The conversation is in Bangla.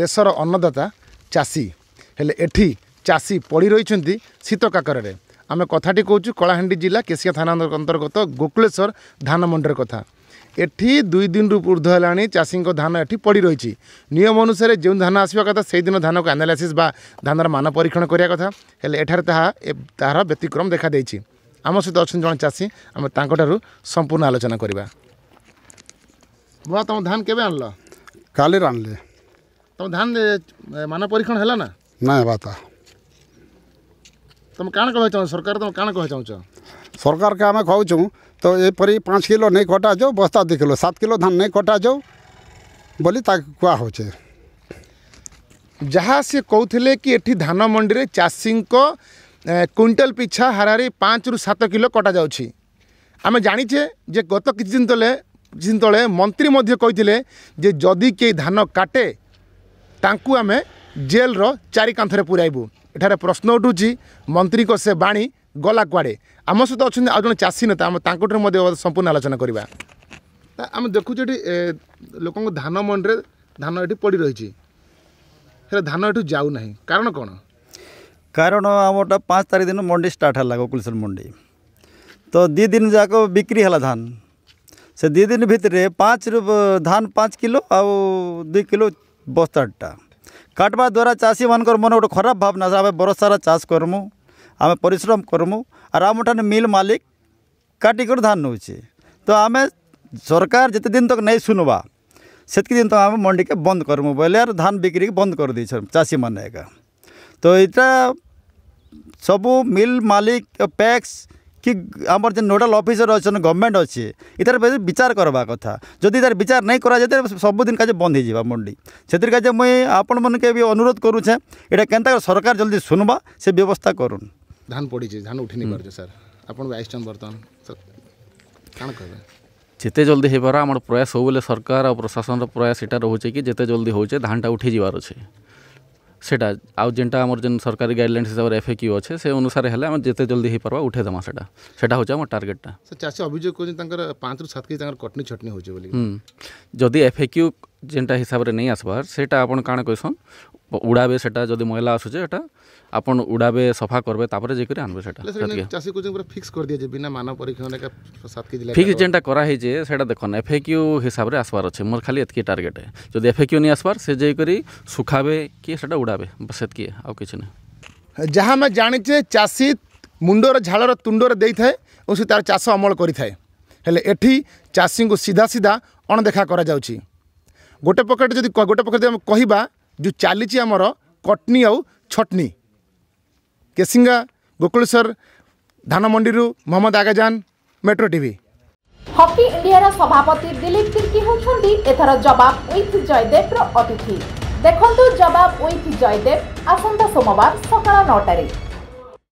দেশর অন্নদাতা চাষী হলে এটি চাষী পড়ি রয়েছেন শীত কাকরের আমি কথাটি কৌছু কলাহাণ্ডি জেলা কেশিয়া থানা অন্তর্গত গোকুলেশ্বর ধান মন্ডির কথা এটি দুই দিন ঊর্ধ্ব হল চাষী ধান এটি পড়ি রয়েছে নিয়ম অনুসারে যে ধান আসবা কথা সেই দিন ধানক আনালাইসিস বা ধানের মান পরীক্ষণ করা কথা হলে এঠার তাহা তাহার ব্যতিক্রম দেখা দিয়েছে আমার সহ অনেক জন চাষী আমি তাঁর সম্পূর্ণ আলোচনা করা বা তোমার ধান কেবে আনল কালের আনলে ତମ ଧାନ ମାନ ପରୀକ୍ଷଣ ହେଲା ନା ନାଇଁ ବାତା ତମେ କାଣା କହିବାକୁ ଚାହୁଁଛ ସରକାର ତମେ କାଣା କହିବାକୁ ଚାହୁଁଛ ସରକାରକେ ଆମେ କହୁଛୁ ତ ଏପରି ପାଞ୍ଚ କିଲୋ ନେଇ କଟାଯାଉ ବସ୍ତା ଦୁଇ କିଲୋ ସାତ କିଲୋ ଧାନ ନେଇ କଟାଯାଉ ବୋଲି ତାକୁ କୁହାହେଉଛେ ଯାହା ସିଏ କହୁଥିଲେ କି ଏଠି ଧାନ ମଣ୍ଡିରେ ଚାଷୀଙ୍କ କୁଇଣ୍ଟାଲ ପିଛା ହାରାହାରି ପାଞ୍ଚରୁ ସାତ କିଲୋ କଟାଯାଉଛି ଆମେ ଜାଣିଛେ ଯେ ଗତ କିଛି ଦିନ ତଳେ କିଛି ଦିନ ତଳେ ମନ୍ତ୍ରୀ ମଧ୍ୟ କହିଥିଲେ ଯେ ଯଦି କେହି ଧାନ କାଟେ ତାଙ୍କୁ ଆମେ ଜେଲ୍ର ଚାରି କାନ୍ଥରେ ପୁରାଇବୁ ଏଠାରେ ପ୍ରଶ୍ନ ଉଠୁଛି ମନ୍ତ୍ରୀଙ୍କ ସେ ବାଣୀ ଗଲା କୁଆଡ଼େ ଆମ ସହିତ ଅଛନ୍ତି ଆଉ ଜଣେ ଚାଷୀ ନେତା ଆମେ ତାଙ୍କଠାରୁ ମଧ୍ୟ ସମ୍ପୂର୍ଣ୍ଣ ଆଲୋଚନା କରିବା ଆମେ ଦେଖୁଛୁ ଏଠି ଲୋକଙ୍କ ଧାନ ମଣ୍ଡିରେ ଧାନ ଏଠି ପଡ଼ି ରହିଛି ହେଲେ ଧାନ ଏଠୁ ଯାଉନାହିଁ କାରଣ କ'ଣ କାରଣ ଆମଟା ପାଞ୍ଚ ତାରିଖ ଦିନ ମଣ୍ଡି ଷ୍ଟାର୍ଟ ହେଲା ଗୋକୁଳେଶ୍ୱର ମଣ୍ଡି ତ ଦୁଇ ଦିନ ଯାକ ବିକ୍ରି ହେଲା ଧାନ ସେ ଦୁଇ ଦିନ ଭିତରେ ପାଞ୍ଚରୁ ଧାନ ପାଞ୍ଚ କିଲୋ ଆଉ ଦୁଇ କିଲୋ ବସ୍ତାରଟା କାଟ୍ବା ଦ୍ୱାରା ଚାଷୀମାନଙ୍କର ମନେ ଗୋଟେ ଖରାପ ଭାବନା ଆମେ ବରଷ ସାରା ଚାଷ କର୍ମୁ ଆମେ ପରିଶ୍ରମ କର୍ମୁ ଆର୍ ଆମଠାନେ ମିଲ୍ ମାଲିକ କାଟିକରି ଧାନ ନେଉଛେ ତ ଆମେ ସରକାର ଯେତେ ଦିନ ତକ ନେଇ ଶୁଣବା ସେତକି ଦିନ ତକ ଆମେ ମଣ୍ଡିକେ ବନ୍ଦ କର୍ମୁ ବୋଇଲେ ଆର୍ ଧାନ ବିକ୍ରିକି ବନ୍ଦ କରିଦେଇଛନ୍ ଚାଷୀମାନେ ଏକା ତ ଏଇଟା ସବୁ ମିଲ୍ ମାଲିକ ପ୍ୟାକ୍ସ କି ଆମର ଯେନ୍ ନୋଡ଼ାଲ ଅଫିସର ଅଛନ୍ ଗଭର୍ଣ୍ଣମେଣ୍ଟ ଅଛେ ଇତାର ବିଚାର କରବା କଥା ଯଦି ତାର ବିଚାର ନାଇଁ କରାଯାଏ ତ ସବୁଦିନ କାଜେ ବନ୍ଦ ହେଇଯିବା ମଣ୍ଡି ସେଥିର କାଜେ ମୁଇଁ ଆପଣମାନକେ ବି ଅନୁରୋଧ କରୁଛେଁ ଏଇଟା କେନ୍ତା ସରକାର ଜଲ୍ଦି ଶୁନବା ସେ ବ୍ୟବସ୍ଥା କରୁନ୍ ଧାନ ପଡ଼ିଛେ ଧାନ ଉଠି ନେଇ ପାରୁଛେ ସାର୍ ଆପଣ ବି ଆସିଛନ୍ ବର୍ତ୍ତମାନ କାଣା କହିବେ ଯେତେ ଜଲ୍ଦି ହେଇପାର ଆମର ପ୍ରୟାସ ସବୁବେଳେ ସରକାର ଆଉ ପ୍ରଶାସନର ପ୍ରୟାସ ଏଇଟା ରହୁଛେ କି ଯେତେ ଜଲ୍ଦି ହଉଛେ ଧାନଟା ଉଠିଯିବାର ଅଛେ সেটা আউ যেটা আমার যেন সরকারি গাইডলাইন হিসাবে এফ এ কিউ অছে সে অনুসারে হলে আমি যেতে জলদি হয়ে পারবা উঠে দেমা সেটা সেটা হচ্ছে আমার টার্গেটটা সে চাষী অভিযোগ করছেন তাঁর পাঁচ রু সাত কেজি তাঁর কটনি ছটনি হচ্ছে বলি যদি এফ এ কিউ যেটা হিসাবে নেই আসবার সেটা আপন কাণ কইসন উড়াবে সেটা যদি ময়লা আসুছে এটা আপন উড়াবে সফা করবে তারপরে যে করে আনবে সেটা চাষী কোচিং পুরো ফিক্স করে দিয়েছে বিনা মানব পরীক্ষা অনেক সাত কেজি ফিক্স যেটা করা হয়েছে সেটা দেখুন এফ কিউ হিসাবে আসবার আছে মোর খালি এতকি টার্গেট যদি এফ কিউ নিয়ে আসবার সে যাই করি শুখাবে কি সেটা উড়াবে বাস এতকি আউ কিছু না যা আমি জানিছে চাষী মুন্ডর ঝাড়র তুণ্ডর দিয়ে ও সে তার চাষ অমল করে হলে এটি চাষী সিধা সিধা অণদেখা করা যাচ্ছে ଗୋଟେ ପକେଟ ଯଦି ଗୋଟେ ପକେଟ ଯଦି ଆମେ କହିବା ଯେଉଁ ଚାଲିଛି ଆମର କଟନୀ ଆଉ ଛଟନୀ କେସିଙ୍ଗା ଗୋକୁଳେଶ୍ୱର ଧାନମଣ୍ଡିରୁ Mohammad Agajan metro TV hockey ଇଣ୍ଡିଆର ସଭାପତି ଦିଲ୍ଲୀପ ତିର୍କି ହେଉଛନ୍ତି ଏଥର ଜବାବ ୱିଥ୍ ଜୟଦେବର ଅତିଥି ଦେଖନ୍ତୁ ଜବାବ ୱିଥ୍ ଜୟଦେବ ଆସନ୍ତା ସୋମବାର ସକାଳ ନଅଟାରେ